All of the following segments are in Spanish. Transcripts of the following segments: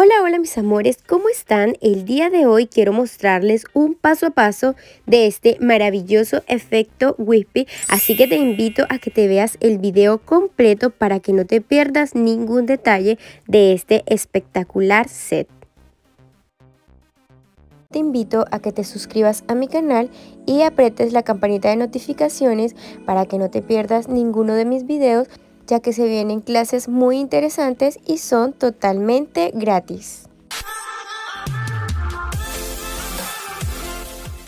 Hola, hola mis amores, ¿cómo están? El día de hoy quiero mostrarles un paso a paso de este maravilloso efecto Wispy, así que te invito a que te veas el video completo para que no te pierdas ningún detalle de este espectacular set. Te invito a que te suscribas a mi canal y aprietes la campanita de notificaciones para que no te pierdas ninguno de mis videos ya que se vienen clases muy interesantes y son totalmente gratis.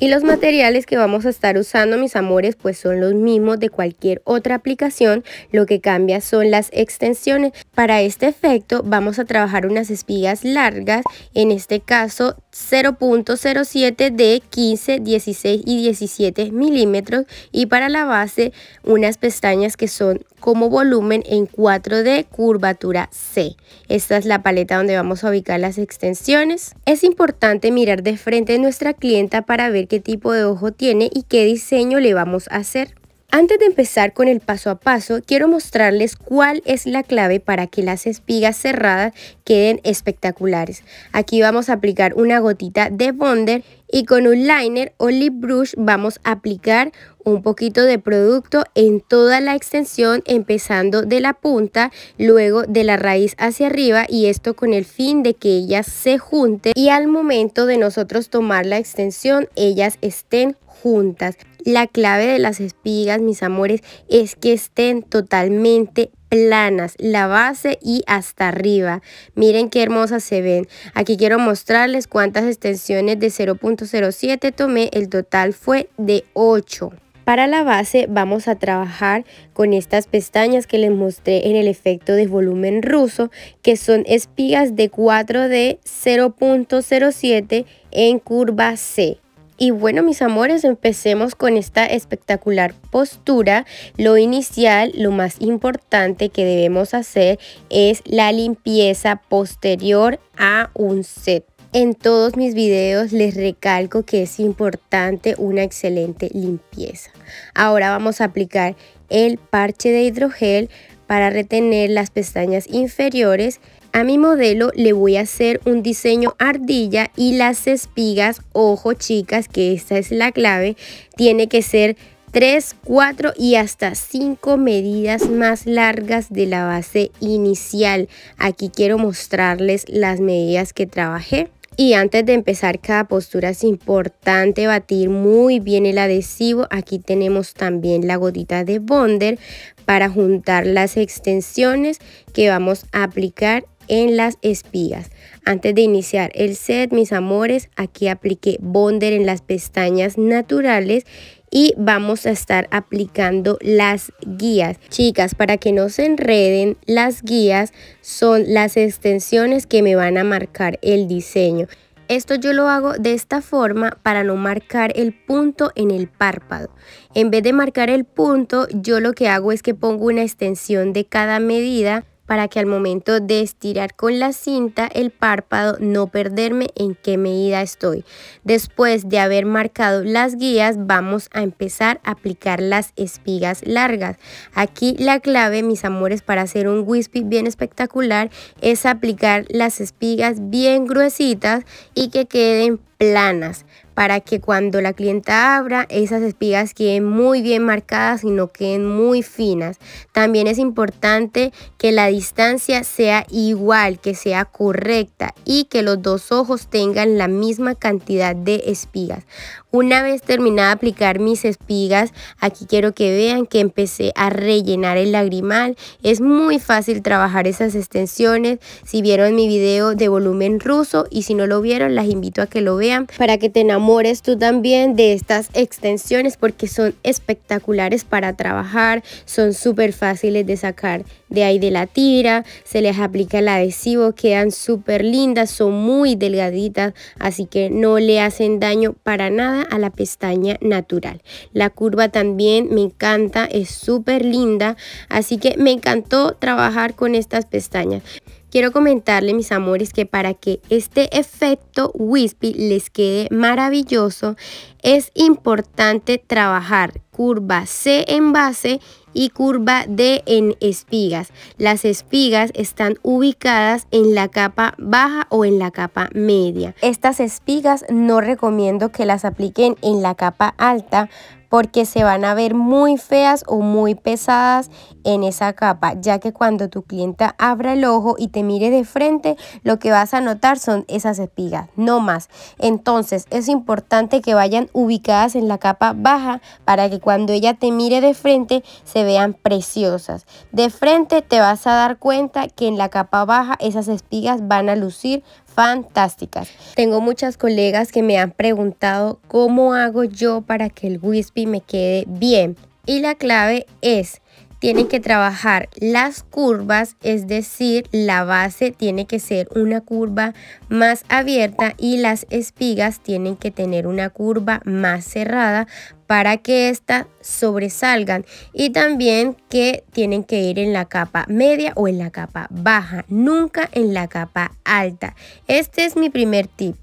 Y los materiales que vamos a estar usando, mis amores, pues son los mismos de cualquier otra aplicación. Lo que cambia son las extensiones. Para este efecto vamos a trabajar unas espigas largas, en este caso 0.07 de 15, 16 y 17 milímetros. Y para la base unas pestañas que son como volumen en 4D curvatura C. Esta es la paleta donde vamos a ubicar las extensiones. Es importante mirar de frente a nuestra clienta para ver qué tipo de ojo tiene y qué diseño le vamos a hacer. Antes de empezar con el paso a paso, quiero mostrarles cuál es la clave para que las espigas cerradas queden espectaculares. Aquí vamos a aplicar una gotita de bonder y con un liner o lip brush vamos a aplicar un poquito de producto en toda la extensión empezando de la punta luego de la raíz hacia arriba y esto con el fin de que ellas se junten y al momento de nosotros tomar la extensión ellas estén juntas. La clave de las espigas, mis amores, es que estén totalmente planas, la base y hasta arriba. Miren qué hermosas se ven. Aquí quiero mostrarles cuántas extensiones de 0.07 tomé, el total fue de 8. Para la base vamos a trabajar con estas pestañas que les mostré en el efecto de volumen ruso, que son espigas de 4 de 0.07 en curva C. Y bueno, mis amores, empecemos con esta espectacular postura. Lo inicial, lo más importante que debemos hacer es la limpieza posterior a un set. En todos mis videos les recalco que es importante una excelente limpieza. Ahora vamos a aplicar el parche de hidrogel para retener las pestañas inferiores. A mi modelo le voy a hacer un diseño ardilla y las espigas, ojo chicas, que esta es la clave, tiene que ser 3, 4 y hasta 5 medidas más largas de la base inicial. Aquí quiero mostrarles las medidas que trabajé. Y antes de empezar cada postura es importante batir muy bien el adhesivo. Aquí tenemos también la gotita de bonder para juntar las extensiones que vamos a aplicar en las espigas. Antes de iniciar el set, mis amores, aquí apliqué bonder en las pestañas naturales y vamos a estar aplicando las guías. Chicas, para que no se enreden, las guías son las extensiones que me van a marcar el diseño. Esto yo lo hago de esta forma para no marcar el punto en el párpado. En vez de marcar el punto, yo lo que hago es que pongo una extensión de cada medida para que al momento de estirar con la cinta el párpado no perderme en qué medida estoy. Después de haber marcado las guías vamos a empezar a aplicar las espigas largas. Aquí la clave mis amores para hacer un wispy bien espectacular es aplicar las espigas bien gruesitas y que queden planas para que cuando la clienta abra esas espigas queden muy bien marcadas y no queden muy finas. También es importante que la distancia sea igual, que sea correcta y que los dos ojos tengan la misma cantidad de espigas. Una vez terminada aplicar mis espigas, aquí quiero que vean que empecé a rellenar el lagrimal. Es muy fácil trabajar esas extensiones. Si vieron mi video de volumen ruso y si no lo vieron, las invito a que lo vean para que te enamores tú también de estas extensiones porque son espectaculares para trabajar, son súper fáciles de sacar de ahí de la tira, se les aplica el adhesivo, quedan súper lindas, son muy delgaditas, así que no le hacen daño para nada a la pestaña natural. La curva también me encanta, es súper linda, así que me encantó trabajar con estas pestañas. Quiero comentarle, mis amores, que para que este efecto wispy les quede maravilloso, es importante trabajar curva C en base y curva de en espigas. Las espigas están ubicadas en la capa baja o en la capa media. Estas espigas no recomiendo que las apliquen en la capa alta porque se van a ver muy feas o muy pesadas en esa capa, ya que cuando tu clienta abra el ojo y te mire de frente, lo que vas a notar son esas espigas, no más. Entonces es importante que vayan ubicadas en la capa baja para que cuando ella te mire de frente se vean preciosas. De frente te vas a dar cuenta que en la capa baja esas espigas van a lucir fantásticas. Tengo muchas colegas que me han preguntado cómo hago yo para que el wispy me quede bien y la clave es tienen que trabajar las curvas, es decir, la base tiene que ser una curva más abierta y las espigas tienen que tener una curva más cerrada para que éstas sobresalgan y también que tienen que ir en la capa media o en la capa baja, nunca en la capa alta. Este es mi primer tip.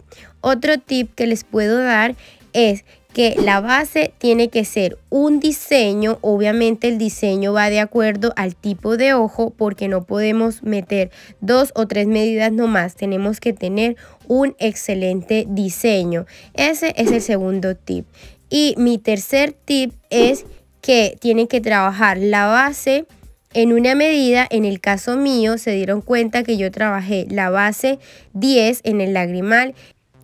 Otro tip que les puedo dar es que la base tiene que ser un diseño, obviamente el diseño va de acuerdo al tipo de ojo porque no podemos meter dos o tres medidas nomás, tenemos que tener un excelente diseño. Ese es el segundo tip. Y mi tercer tip es que tienen que trabajar la base en una medida, en el caso mío, se dieron cuenta que yo trabajé la base 10 en el lagrimal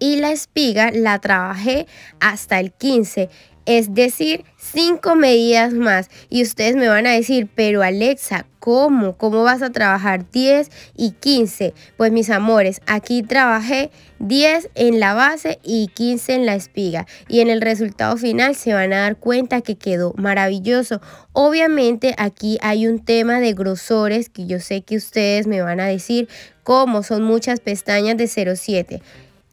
y la espiga la trabajé hasta el 15, es decir, 5 medidas más. Y ustedes me van a decir, pero Alexa, ¿cómo? ¿Cómo vas a trabajar 10 y 15? Pues mis amores, aquí trabajé 10 en la base y 15 en la espiga. Y en el resultado final se van a dar cuenta que quedó maravilloso. Obviamente aquí hay un tema de grosores que yo sé que ustedes me van a decir, ¿cómo? Son muchas pestañas de 0,7.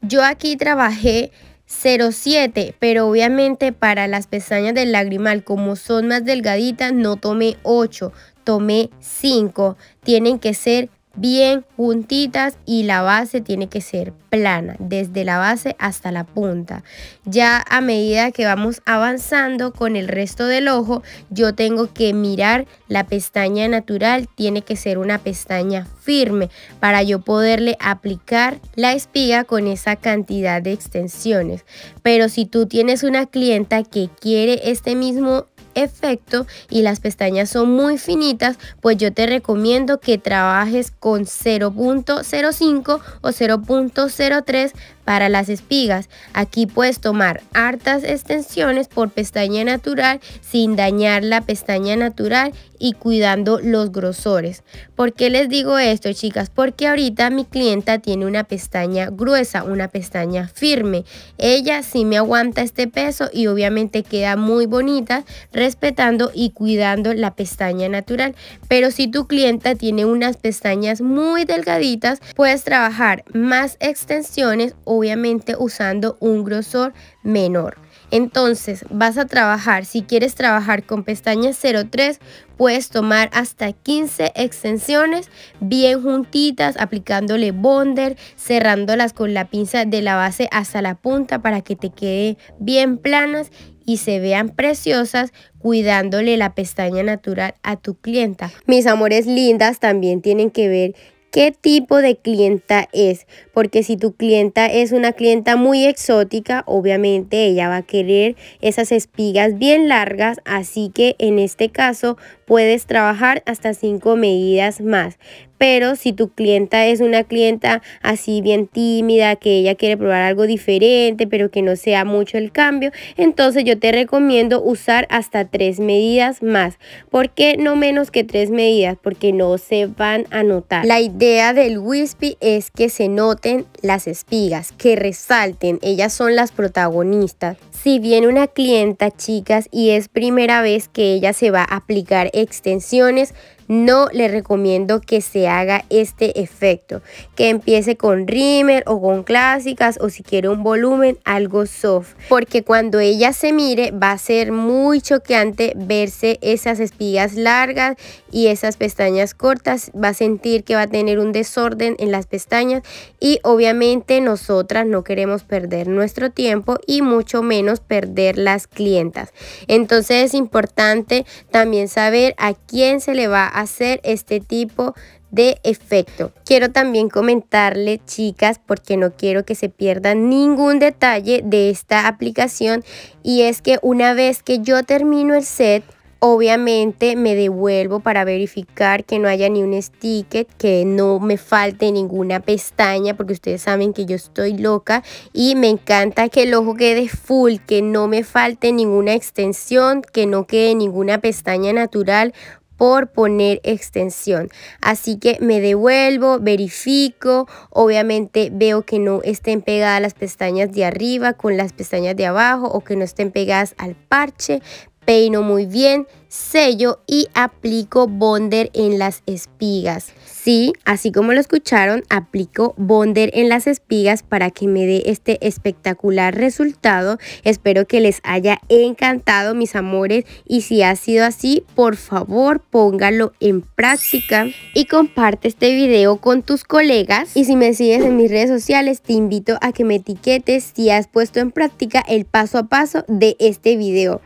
Yo aquí trabajé 07, pero obviamente para las pestañas del lagrimal, como son más delgaditas, no tomé 8, tomé 5. Tienen que ser bien juntitas y la base tiene que ser plana, desde la base hasta la punta. Ya a medida que vamos avanzando con el resto del ojo, yo tengo que mirar la pestaña natural, tiene que ser una pestaña firme para yo poderle aplicar la espiga con esa cantidad de extensiones. Pero si tú tienes una clienta que quiere este mismo efecto y las pestañas son muy finitas, pues yo te recomiendo que trabajes con 0.05 o 0.03 para las espigas. Aquí puedes tomar hartas extensiones por pestaña natural sin dañar la pestaña natural y cuidando los grosores. ¿Por qué les digo esto, chicas? Porque ahorita mi clienta tiene una pestaña gruesa, una pestaña firme. Ella sí me aguanta este peso y obviamente queda muy bonita respetando y cuidando la pestaña natural. Pero si tu clienta tiene unas pestañas muy delgaditas, puedes trabajar más extensiones, obviamente usando un grosor menor. Entonces vas a trabajar, si quieres trabajar con pestañas 03, puedes tomar hasta 15 extensiones bien juntitas, aplicándole bonder, cerrándolas con la pinza de la base hasta la punta para que te quede bien planas y se vean preciosas cuidándole la pestaña natural a tu clienta. Mis amores lindas también tienen que ver qué tipo de clienta es, porque si tu clienta es una clienta muy exótica, obviamente ella va a querer esas espigas bien largas, así que en este caso puedes trabajar hasta 5 medidas más. Pero si tu clienta es una clienta así bien tímida, que ella quiere probar algo diferente, pero que no sea mucho el cambio, entonces yo te recomiendo usar hasta tres medidas más. ¿Por qué no menos que tres medidas? Porque no se van a notar. La idea del wispy es que se noten las espigas, que resalten. Ellas son las protagonistas. Si viene una clienta, chicas, y es primera vez que ella se va a aplicar extensiones, no le recomiendo que se haga este efecto. Que empiece con rímer o con clásicas o si quiere un volumen algo soft. Porque cuando ella se mire va a ser muy choqueante verse esas espigas largas y esas pestañas cortas. Va a sentir que va a tener un desorden en las pestañas y obviamente nosotras no queremos perder nuestro tiempo y mucho menos perder las clientas. Entonces es importante también saber a quién se le va a hacer este tipo de efecto. Quiero también comentarle chicas porque no quiero que se pierda ningún detalle de esta aplicación y es que una vez que yo termino el set Obviamente me devuelvo para verificar que no haya ni un sticker, que no me falte ninguna pestaña, porque ustedes saben que yo estoy loca y me encanta que el ojo quede full, que no me falte ninguna extensión, que no quede ninguna pestaña natural, por poner extensión. Así que me devuelvo, verifico, obviamente veo que no estén pegadas las pestañas de arriba con las pestañas de abajo o que no estén pegadas al parche, peino muy bien, sello y aplico bonder en las espigas. Sí, así como lo escucharon, aplico bonder en las espigas para que me dé este espectacular resultado. Espero que les haya encantado, mis amores. Y si ha sido así, por favor, póngalo en práctica. Y comparte este video con tus colegas. Y si me sigues en mis redes sociales, te invito a que me etiquetes si has puesto en práctica el paso a paso de este video.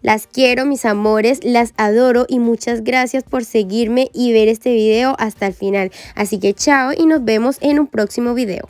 Las quiero, mis amores, las adoro y muchas gracias por seguirme y ver este video hasta el final. Así que chao y nos vemos en un próximo video.